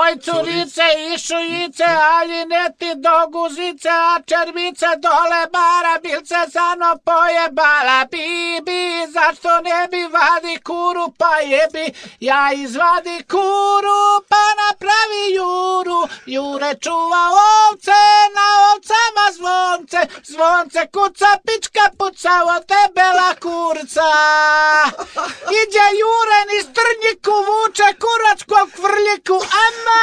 Oj curice i šujice, ali ne ti doguzice, a červice dole bara, bilce zano pojebala, bibi, zašto ne bi vadi kuru pa jebi, ja izvadi kuru pa napravi juru, jure čuva ovce, na ovcama zvonce, zvonce kuca, pička puca, tebela kurca, iđe jure ni strnjik очков к Фролику. Амма!